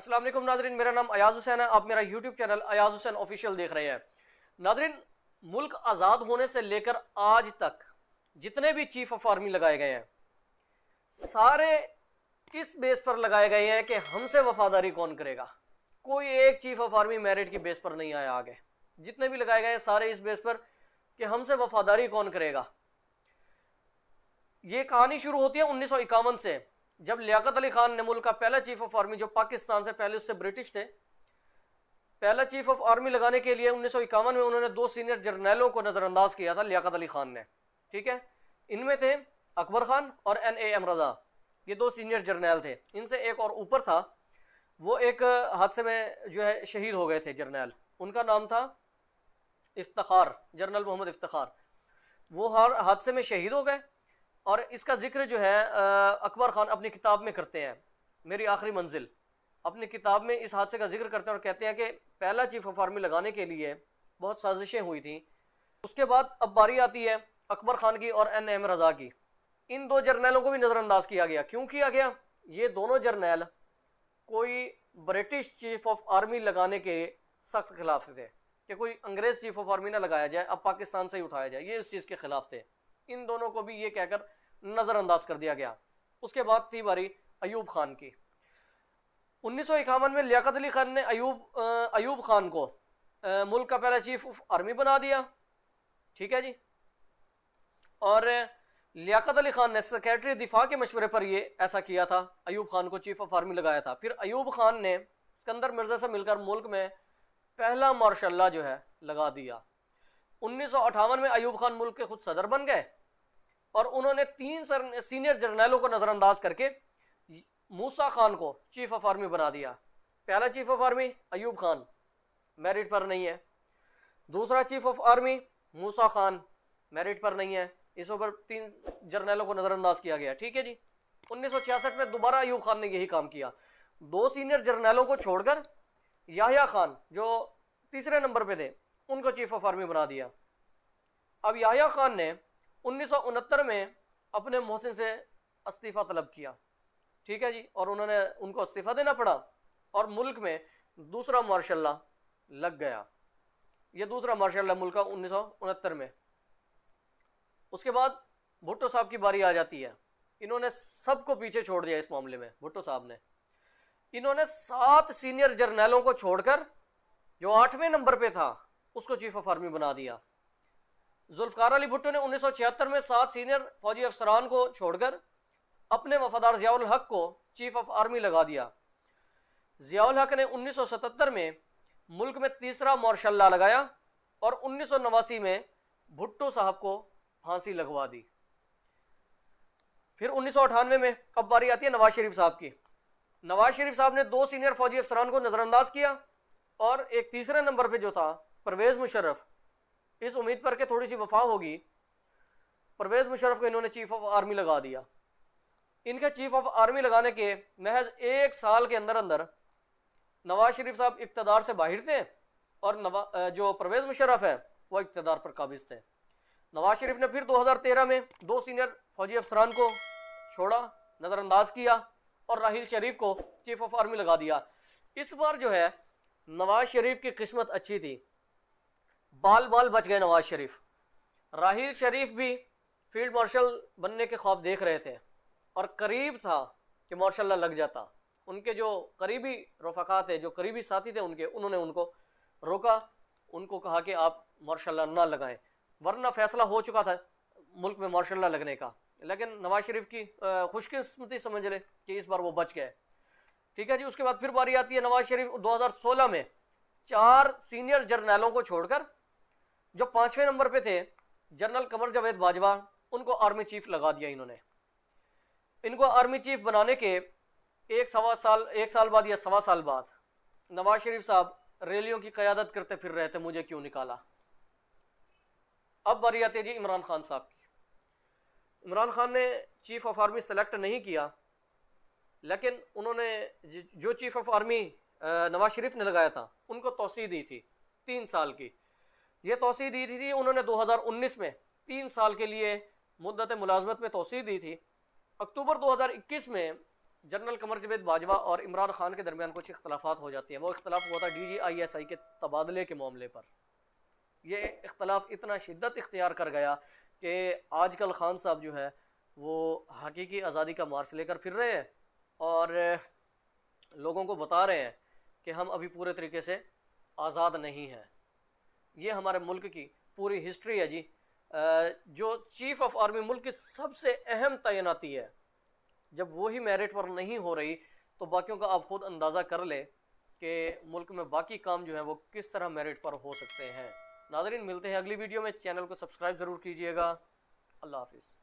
असलम नाजरीन मेरा नाम अयाज हुसैन है आप मेरा YouTube channel Ayaz Hussain official देख रहे हैं नाजरीन मुल्क आज़ाद होने से लेकर आज तक जितने भी चीफ ऑफ आर्मी लगाए गए हैं सारे इस बेस पर लगाए गए हैं कि हमसे वफादारी कौन करेगा कोई एक चीफ ऑफ आर्मी मेरिट की बेस पर नहीं आया आगे जितने भी लगाए गए हैं सारे इस बेस पर कि हमसे वफादारी कौन करेगा ये कहानी शुरू होती है उन्नीस से जब लियाकत अली खान ने मुल्क का पहला चीफ ऑफ आर्मी जो पाकिस्तान से पहले उससे ब्रिटिश थे पहला चीफ ऑफ आर्मी लगाने के लिए उन्नीस में उन्होंने दो सीनियर जर्नैलों को नज़रअंदाज किया था लियाकत अली खान ने ठीक है इनमें थे अकबर खान और एन ए एम रजा ये दो सीनियर जर्नैल थे इनसे एक और ऊपर था वो एक हादसे में जो है शहीद हो गए थे जर्नैल उनका नाम था इफ्तार जर्नल मोहम्मद इफ्तार वो हर हादसे में शहीद हो गए और इसका जिक्र जो है अकबर ख़ान अपनी किताब में करते हैं मेरी आखिरी मंजिल अपनी किताब में इस हादसे का जिक्र करते हैं और कहते हैं कि पहला चीफ ऑफ आर्मी लगाने के लिए बहुत साजिशें हुई थी उसके बाद अब बारी आती है अकबर खान की और एन एम रजा की इन दो जर्नैलों को भी नज़रअंदाज किया गया क्यों किया गया ये दोनों जर्नैल कोई ब्रिटिश चीफ ऑफ आर्मी लगाने के सख्त खिलाफ थे कि कोई अंग्रेज़ चीफ ऑफ आर्मी ना लगाया जाए अब पाकिस्तान से ही उठाया जाए ये इस चीज़ के खिलाफ थे इन दोनों को भी ये कहकर नज़रअंदाज कर दिया गया उसके बाद थी बारी अयूब खान की उन्नीस में लियाकत अली खान ने अयूब अयूब खान को आ, मुल्क का पहला चीफ ऑफ आर्मी बना दिया ठीक है जी और लियाकत अली खान ने सेक्रेटरी दिफा के मशवरे पर ये ऐसा किया था अयूब खान को चीफ ऑफ आर्मी लगाया था फिर अयूब खान ने सिकंदर मिर्जा से मिलकर मुल्क में पहला मार्शाला जो है लगा दिया उन्नीस में अयूब खान मुल्क के खुद सदर बन गए और उन्होंने तीन सर, सीनियर जर्नलों को नज़रअंदाज करके मूसा खान को चीफ ऑफ आर्मी बना दिया पहला chief of army Ayub Khan merit पर नहीं है दूसरा chief of army Musa Khan merit पर नहीं है इस ऊपर तीन जर्नलों को नज़रअंदाज किया गया ठीक है जी 1966 में दोबारा अयूब खान ने यही काम किया दो सीनियर जर्नलों को छोड़कर याहिया खान जो तीसरे नंबर पे थे उनको चीफ ऑफ आर्मी बना दिया अब याहिया खान ने उन्नीस में अपने मोहसिन से इस्तीफ़ा तलब किया ठीक है जी और उन्होंने उनको इस्तीफ़ा देना पड़ा और मुल्क में दूसरा मार्शाला लग गया ये दूसरा मार्शल मुल्क का उन्नीस में उसके बाद भुट्टो साहब की बारी आ जाती है इन्होंने सबको पीछे छोड़ दिया इस मामले में भुट्टो साहब ने इन्होंने सात सीनियर जर्नैलों को छोड़कर जो आठवें नंबर पे था उसको चीफ ऑफ आर्मी बना दिया जुल्फकार अली भुट्टो ने 1976 में सात सीनियर फौजी अफसरान को छोड़कर अपने वफादार जियाउल हक को चीफ ऑफ आर्मी लगा दिया जियाउल हक ने 1977 में मुल्क में तीसरा मार्शल्ला लगाया और उन्नीस में भुट्टो साहब को फांसी लगवा दी फिर उन्नीस में अब बारी आती है नवाज शरीफ साहब की नवाज शरीफ साहब ने दो सीनियर फौजी अफसरान को नज़रअंदाज किया और एक तीसरे नंबर पर जो था परवेज़ मुशर्रफ इस उम्मीद पर के थोड़ी सी वफा होगी परवेज़ मुशरफ को इन्होंने चीफ ऑफ आर्मी लगा दिया इनके चीफ ऑफ आर्मी लगाने के महज एक साल के अंदर अंदर नवाज शरीफ साहब इकतदार से बाहर थे और नवा जो परवेज़ मुशरफ है वह इकतदार पर काबिज थे नवाज शरीफ ने फिर 2013 में दो सीनियर फौजी अफसरान को छोड़ा नज़रअंदाज किया और राहिल शरीफ को चीफ ऑफ आर्मी लगा दिया इस बार जो है नवाज शरीफ की किस्मत अच्छी थी बाल बाल बच गए नवाज शरीफ राहील शरीफ भी फील्ड मार्शल बनने के ख्वाब देख रहे थे और करीब था कि मार्शल लग जाता उनके जो करीबी रफका थे जो करीबी साथी थे उनके उन्होंने उनको रोका उनको कहा कि आप मार्शल ना लगाएं वरना फैसला हो चुका था मुल्क में मार्शल लगने का लेकिन नवाज शरीफ की खुशकिस्मती समझ ले कि इस बार वो बच गए ठीक है जी उसके बाद फिर बारी आती है नवाज शरीफ 2016 में चार सीनियर जर्नैलों को छोड़कर जो पांचवें नंबर पे थे जनरल कमर जावेद बाजवा उनको आर्मी चीफ लगा दिया इन्होंने इनको आर्मी चीफ बनाने के एक सवा साल एक साल बाद या सवा साल बाद नवाज शरीफ साहब रैलियों की क्यादत करते फिर रहे थे मुझे क्यों निकाला अब बारी आती जी इमरान खान साहब की इमरान खान ने चीफ ऑफ आर्मी सेलेक्ट नहीं किया लेकिन उन्होंने जो chief of army Nawaz Sharif ने लगाया था उनको तोसी दी थी तीन साल की ये तोसी दी थी उन्होंने 2019 में तीन साल के लिए मुद्दत मुलाजमत में तोसी दी थी अक्टूबर 2021 में जनरल कमर जवेद बाजवा और इमरान खान के दरमियान कुछ इख्तलाफात हो जाती हैं वो इख्तलाफ हुआ था D G I S I के तबादले के मामले पर ये इख्तलाफ इतना शिद्दत इख्तियार कर गया कि आजकल खान साहब जो है वो हकीकी आज़ादी का मार्च लेकर फिर रहे हैं और लोगों को बता रहे हैं कि हम अभी पूरे तरीके से आज़ाद नहीं हैं ये हमारे मुल्क की पूरी हिस्ट्री है जी जो चीफ ऑफ आर्मी मुल्क की सबसे अहम तैनाती है जब वही मेरिट पर नहीं हो रही तो बाकियों का आप खुद अंदाज़ा कर ले कि मुल्क में बाकी काम जो है वो किस तरह मेरिट पर हो सकते हैं नाजरीन मिलते हैं अगली वीडियो में चैनल को सब्सक्राइब ज़रूर कीजिएगा अल्लाह हाफिज़